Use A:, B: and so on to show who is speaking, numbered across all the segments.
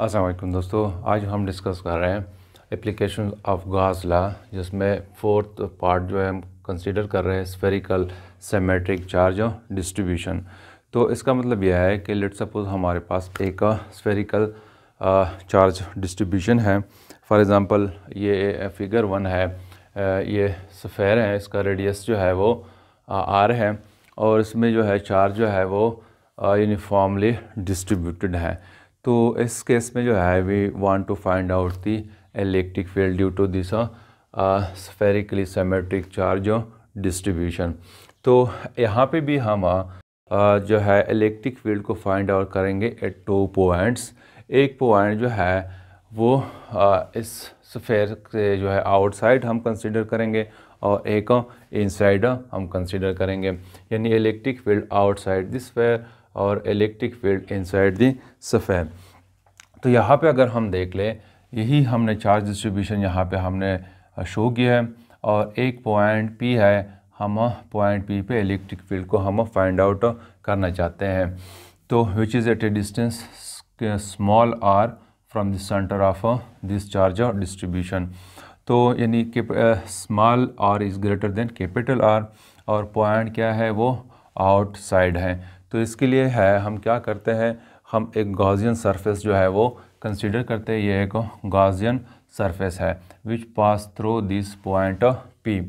A: असलम दोस्तों आज हम डिस्कस कर रहे हैं एप्लीकेशन ऑफ गाज ला जिसमें फोर्थ पार्ट जो है हम कंसिडर कर रहे हैं स्फेरिकल सेमेट्रिक चार्ज और डिस्ट्रीब्यूशन तो इसका मतलब यह है कि लेट सपोज हमारे पास एक स्फेरिकल चार्ज डिस्ट्रीब्यूशन है फॉर एग्ज़ाम्पल ये फिगर वन है ये सफ़ेर है इसका रेडियस जो है वो आर है और इसमें जो है चार्ज जो है वो यूनिफॉर्मली डिस्ट्रीब्यूटेड है तो इस केस में जो है we want to find out the electric field due to this spherically symmetric charge distribution तो यहाँ पे भी हम आ, uh, जो है इलेक्ट्रिक फील्ड को फाइंड आउट करेंगे एट टू पॉइंट्स एक पॉइंट जो है वो आ, uh, इस स्फेयर से जो है आउटसाइड हम कंसिडर करेंगे और एक इनसाइड हम कंसिडर करेंगे यानी electric field outside this sphere और electric field inside the sphere तो यहाँ पे अगर हम देख लें यही हमने चार्ज डिस्ट्रीब्यूशन यहाँ पे हमने शो किया है और एक पॉइंट पी है हम पॉइंट पी पे इलेक्ट्रिक फील्ड को हम फाइंड आउट करना चाहते हैं तो which is at a distance small R from the centre of this charge distribution तो यानी small R is greater than capital R और पॉइंट क्या है वो आउटसाइड है तो इसके लिए है हम क्या करते हैं हम एक गाजियन सरफेस जो है वो कंसिडर करते हैं ये एक गाजियन सरफेस है which pass through this point P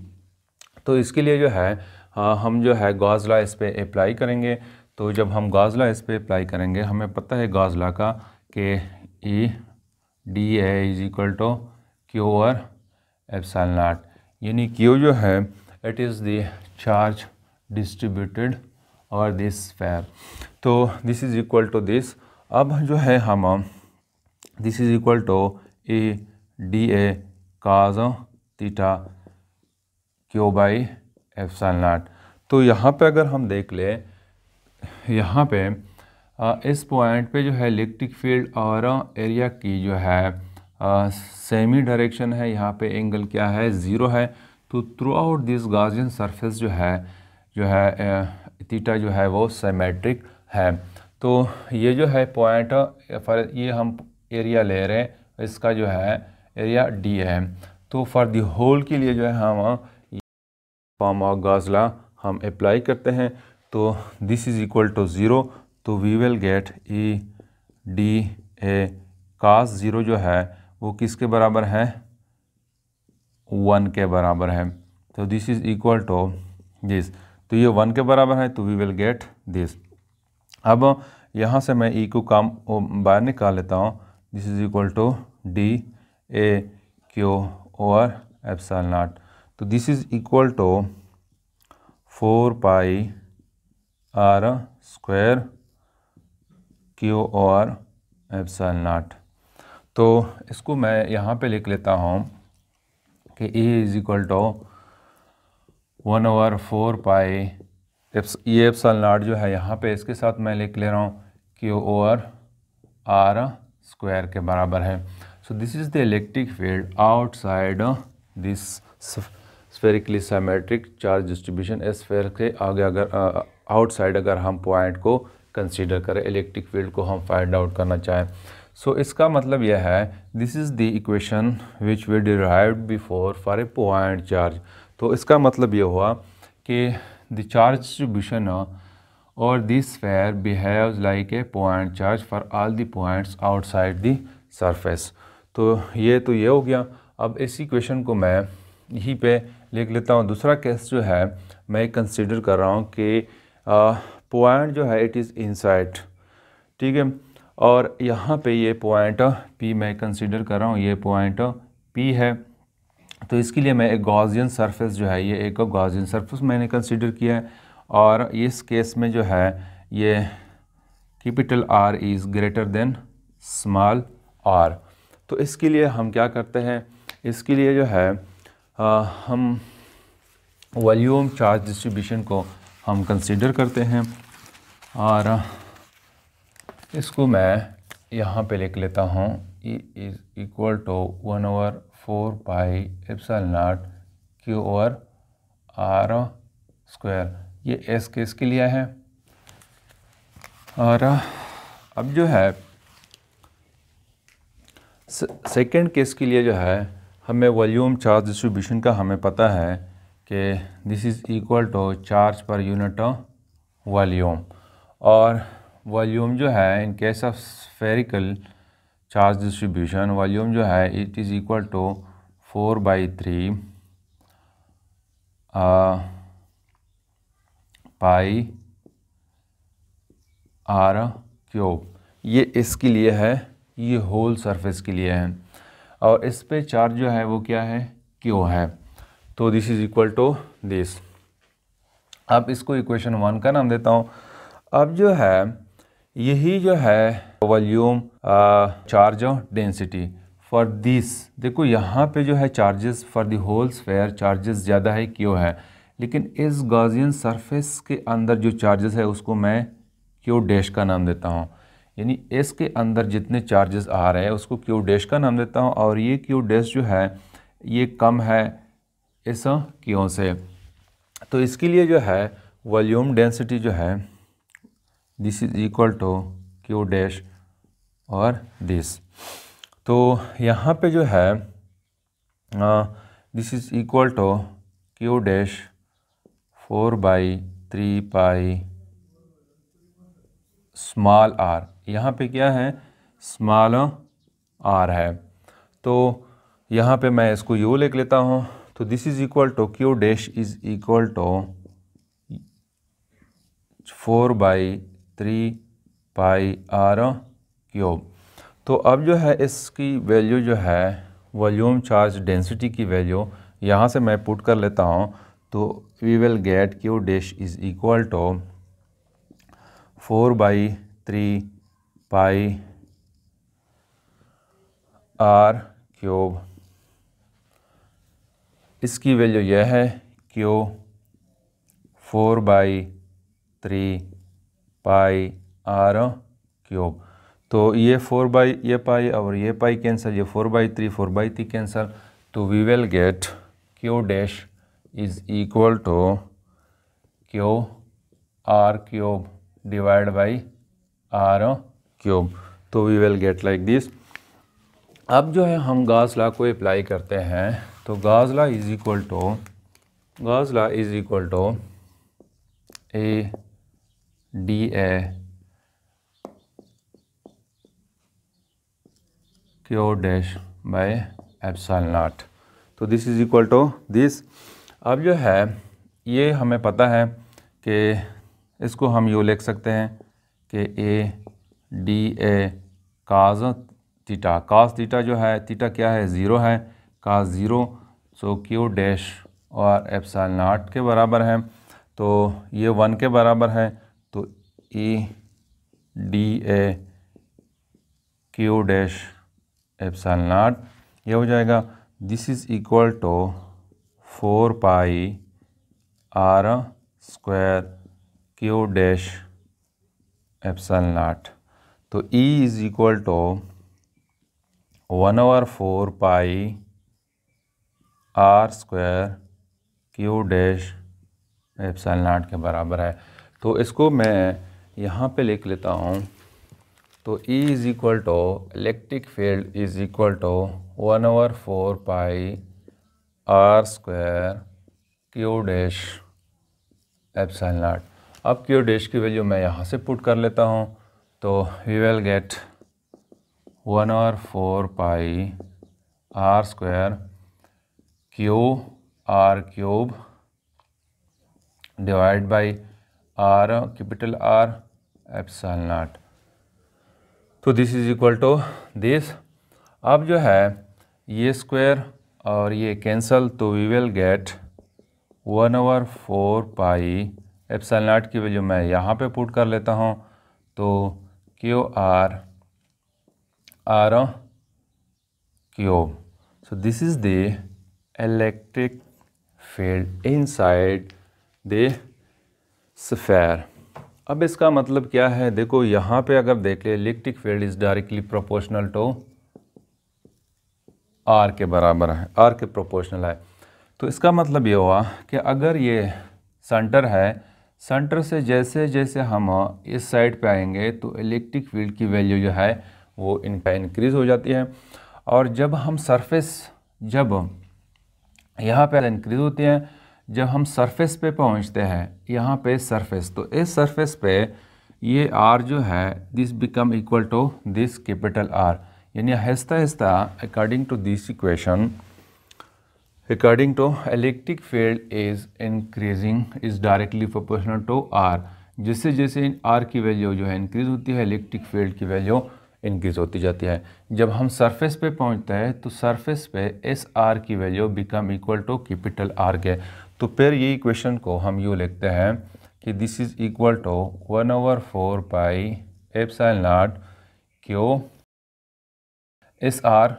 A: तो इसके लिए जो है हम जो है गाजला इस पर अप्लाई करेंगे तो जब हम गाजला इस पर अप्लाई करेंगे हमें पता है गाजला का कि E D A is equal to Q और एप्सल नाट यानी क्यू जो है इट इज़ दार्ज डिस्ट्रीब्यूटेड और दिस फैब तो this is equal to this अब जो है हम this is equal to A D A cos theta Q by epsilon naught तो यहाँ पे अगर हम देख ले यहाँ पे इस पॉइंट पे जो है इलेक्ट्रिक फील्ड और एरिया की जो है सेमी डायरेक्शन है यहाँ पे एंगल क्या है ज़ीरो है तो throughout this Gaussian surface जो है जो है थीटा जो है वो सेमेट्रिक है तो ये जो है पॉइंट फॉर ये हम एरिया ले रहे हैं इसका जो है एरिया डी है तो फॉर दी होल के लिए जो है हम फॉर्म ऑफ गाजला हम अप्लाई करते हैं तो this is equal to zero तो we will get E D A cos zero जो है वो किसके बराबर है वन के बराबर है तो this is equal to this तो ये वन के बराबर है तो वी विल गेट दिस अब यहाँ से मैं ई e को काम बाहर निकाल लेता हूँ this is equal to D A Q over epsilon naught तो this is equal to four pi R square Q over epsilon naught तो इसको मैं यहाँ पे लिख लेता हूँ कि A is equal to one over four pi ये एप्सल नाट जो है यहाँ पे इसके साथ मैं लिख ले रहा हूँ क्यू ओवर आर स्क्वायर के बराबर है so this is the electric field outside this spherically symmetric charge distribution sphere के आगे अगर आउटसाइड अगर हम पॉइंट को कंसीडर करें इलेक्ट्रिक फील्ड को हम फाइंड आउट करना चाहें सो so, इसका मतलब यह है this is the equation which we derive before for a point charge तो इसका मतलब ये हुआ कि द चार्ज डिस्ट्रीब्यूशन और this sphere behave like a point charge for all the points outside the surface तो ये तो ये हो गया अब इस इक्वेशन को मैं यहीं पे लिख लेता हूँ दूसरा केस जो है मैं कंसिडर कर रहा हूँ कि पॉइंट जो है इट इज़ इनसाइड ठीक है और यहाँ पे ये पॉइंट पी मैं कंसिडर कर रहा हूँ ये पॉइंट पी है तो इसके लिए मैं एक गॉजियन सरफेस जो है ये एक गॉजियन सरफेस मैंने कंसिडर किया है और इस केस में जो है ये capital R is greater than small R तो इसके लिए हम क्या करते हैं इसके लिए जो है आ, हम वॉल्यूम चार्ज डिस्ट्रीब्यूशन को हम कंसिडर करते हैं और इसको मैं यहाँ पे लिख लेता हूँ E is equal to 1 over 4 pi epsilon naught Q over R square ये एस केस के लिए है और अब जो है सेकेंड केस के लिए जो है हमें वॉल्यूम चार्ज डिस्ट्रीब्यूशन का हमें पता है कि this is equal to charge per unit volume और वॉल्यूम जो है in case of spherical charge distribution volume जो है it is equal to four by three pi R cube ये इसके लिए है ये होल सरफेस के लिए है और इस पे चार्ज जो है वो क्या है क्यों है तो this is equal to this अब इसको इक्वेशन वन का नाम देता हूँ अब जो है यही जो है volume charge of density for this देखो यहाँ पे जो है charges for the whole sphere charges ज़्यादा है क्यों है लेकिन इस गाजियन सरफेस के अंदर जो चार्जेस है उसको मैं क्यों डैश का नाम देता हूँ यानी एस के अंदर जितने चार्जेस आ रहे हैं उसको क्यू डैश का नाम देता हूँ और ये क्यू डैश जो है ये कम है इस क्यों से तो इसके लिए जो है वॉल्यूम डेंसिटी जो है this is equal to Q dash और दिस तो यहाँ पे जो है this is equal to Q dash four by three pi small R यहाँ पे क्या है स्मॉल आर है तो यहाँ पे मैं इसको यू लिख लेता हूँ तो this is equal to Q dash is equal to four by three pi R cube तो अब जो है इसकी वैल्यू जो है वॉल्यूम चार्ज डेंसिटी की वैल्यू यहाँ से मैं पुट कर लेता हूँ तो we will get Q dash is equal to four by three pi R cube इसकी वैल्यू यह है Q four by three pi R cube तो ये फोर बाई ये पाई और ये पाई कैंसल ये four by three four by three cancel तो we will get Q dash is equal to Q R cube divide by R cube तो we will get like this अब जो है हम गाज को अप्लाई करते हैं तो गाज is equal to Gauss law is equal to A D A Q dash by epsilon naught तो this is equal to this अब जो है ये हमें पता है कि इसको हम यू लिख सकते हैं कि A D A cos theta cos theta जो है थीटा क्या है ज़ीरो है cos zero so Q dash और एप्सल नाट के बराबर है तो ये वन के बराबर है A D A Q dash epsilon naught यह हो जाएगा this is equal to four pi R square Q dash epsilon naught तो E is equal to one over four pi R square Q dash epsilon naught के बराबर है तो इसको मैं यहाँ पे लिख लेता हूँ तो E is equal to electric field is equal to one over four pi R square Q dash epsilon naught अब क्यू डैश की वैल्यू मैं यहाँ से पुट कर लेता हूँ तो we will get one over four pi R square Q R cube divide by R capital R epsilon naught तो this is equal to this अब जो है ये स्क्वायर और ये कैंसल तो we will get one over four pi epsilon naught की value मैं यहाँ पे पुट कर लेता हूँ तो Q R R cube this is the electric field inside side the sphere अब इसका मतलब क्या है देखो यहाँ पे अगर देख ले electric field is directly proportional to R के बराबर है आर के प्रोपोर्शनल है तो इसका मतलब ये हुआ कि अगर ये सेंटर है सेंटर से जैसे जैसे हम इस साइड पे आएंगे तो इलेक्ट्रिक फील्ड की वैल्यू जो है वो इनका इंक्रीज़ हो जाती है और जब हम सरफेस जब यहाँ पे इंक्रीज़ होती हैं जब हम सरफेस पे पहुंचते हैं यहाँ पे सरफेस तो इस सरफेस पे ये आर जो है this become equal to this capital R यानी हंसता हंसता according to this equation according to electric field is increasing is directly proportional to R जिससे जैसे इन आर की वैल्यू जो है इंक्रीज होती है इलेक्ट्रिक फील्ड की वैल्यू इंक्रीज होती जाती है जब हम सरफेस पे पहुंचते हैं तो सरफेस पे एस आर की value become equal to capital R के तो फिर ये इक्वेशन को हम यू लिखते हैं कि this is equal to one over four pi epsilon naught Q S R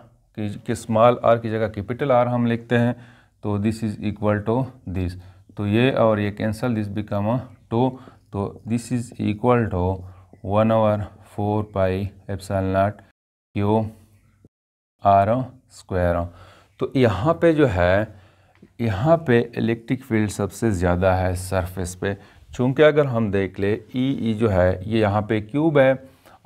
A: के स्मॉल आर की जगह कैपिटल आर हम लिखते हैं तो this is equal to this तो ये और ये कैंसल दिस बिकम टू तो this is equal to one over four pi epsilon naught Q R square तो यहाँ पे जो है यहाँ पे इलेक्ट्रिक फील्ड सबसे ज़्यादा है सरफेस पे चूँकि अगर हम देख ले ई e, e जो है ये यहाँ पे क्यूब है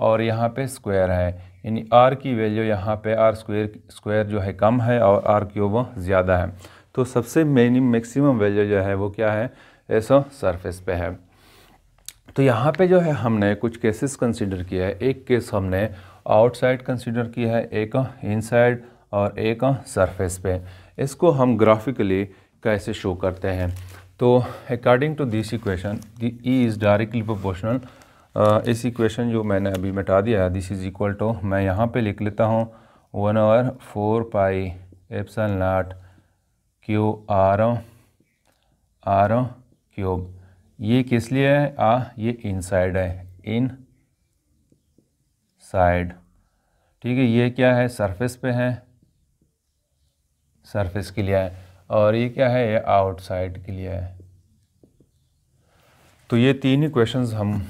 A: और यहाँ पे स्क्वायर है यानी आर की वैल्यू यहाँ पे आर स्क्वायर स्क्वायर जो है कम है और आर क्यूब ज़्यादा है तो सबसे मेनी मैक्सिमम वैल्यू जो है वो क्या है ऐसा सरफेस पे है तो यहाँ पे जो है हमने कुछ केसेस कंसिडर किया है एक केस हमने आउटसाइड कंसिडर किया है एक इनसाइड और एक सरफेस पे इसको हम ग्राफिकली कैसे शो करते हैं तो according to this equation the E is directly proportional इस इक्वेशन जो मैंने अभी मिटा दिया दिस इज़ इक्वल टू मैं यहाँ पे लिख लेता हूँ one over four pi epsilon naught Q R R cube ये किस लिए है आ ये इनसाइड है इन साइड ठीक है ये क्या है सरफेस पे है सरफेस के लिए है और ये क्या है ये आउटसाइड के लिए है तो ये तीन ही क्वेश्चन हम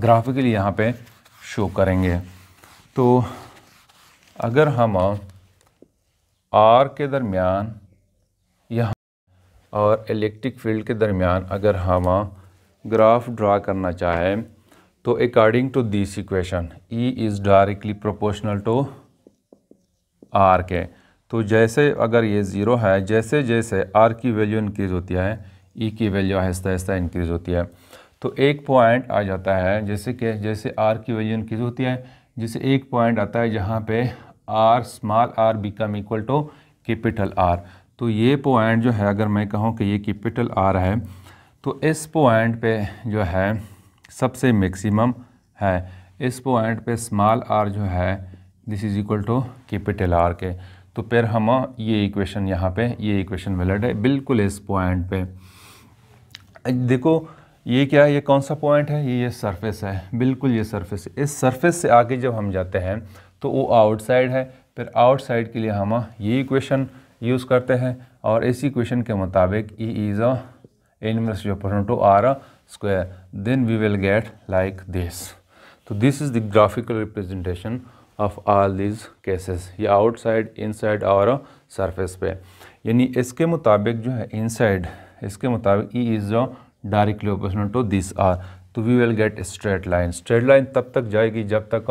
A: ग्राफिकली यहाँ पे शो करेंगे तो अगर हम आर के दरमियान यहाँ और इलेक्ट्रिक फील्ड के दरमियान अगर हम ग्राफ ड्रा करना चाहें तो according to this equation E is directly proportional to R के तो जैसे अगर ये ज़ीरो है जैसे जैसे आर की वैल्यू इंक्रीज़ होती है ई e की वैल्यू आहिस्ता आहिस्ता इंक्रीज़ होती है तो एक पॉइंट आ जाता है जैसे कि जैसे आर की वैल्यू इंक्रीज़ होती है जैसे एक पॉइंट आता है जहाँ पे R small R become equal to capital R तो ये पॉइंट जो है अगर मैं कहूँ कि ये कैपिटल आर है तो इस पॉइंट पे जो है सबसे मैक्सिमम है इस पॉइंट पे स्मॉल आर जो है this is equal to capital R के तो फिर हम ये इक्वेशन यहाँ पे ये इक्वेशन वैलिड है बिल्कुल इस पॉइंट पे देखो ये क्या है ये कौन सा पॉइंट है ये ये सरफेस है बिल्कुल ये सरफेस इस सरफेस से आगे जब हम जाते हैं तो वो आउटसाइड है फिर आउटसाइड के लिए हम ये इक्वेशन यूज़ करते हैं और इस इक्वेशन के मुताबिक E e is a animals जो to R a then we will get like this तो this is is the graphical of all these cases ये आउटसाइड साइड और सरफेस पे यानी इसके मुताबिक जो है इन साइड इसके मुताबिक E is directly opposite to this R तो we will get straight line straight line तब तक जाएगी जब तक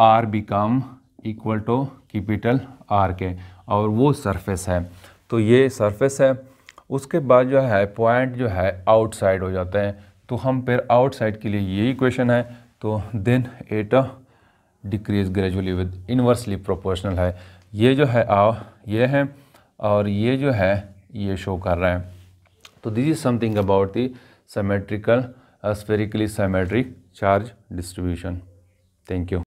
A: R become equal to capital R के और वो सरफेस है तो ये सरफेस है उसके बाद जो है पॉइंट जो है आउटसाइड हो जाते हैं तो हम फिर आउट साइड के लिए ये इक्वेशन है तो then it decrease gradually with inversely proportional है ये जो है आ ये है और ये जो है ये शो कर रहा है तो this is something about the symmetrical spherically symmetric charge distribution thank you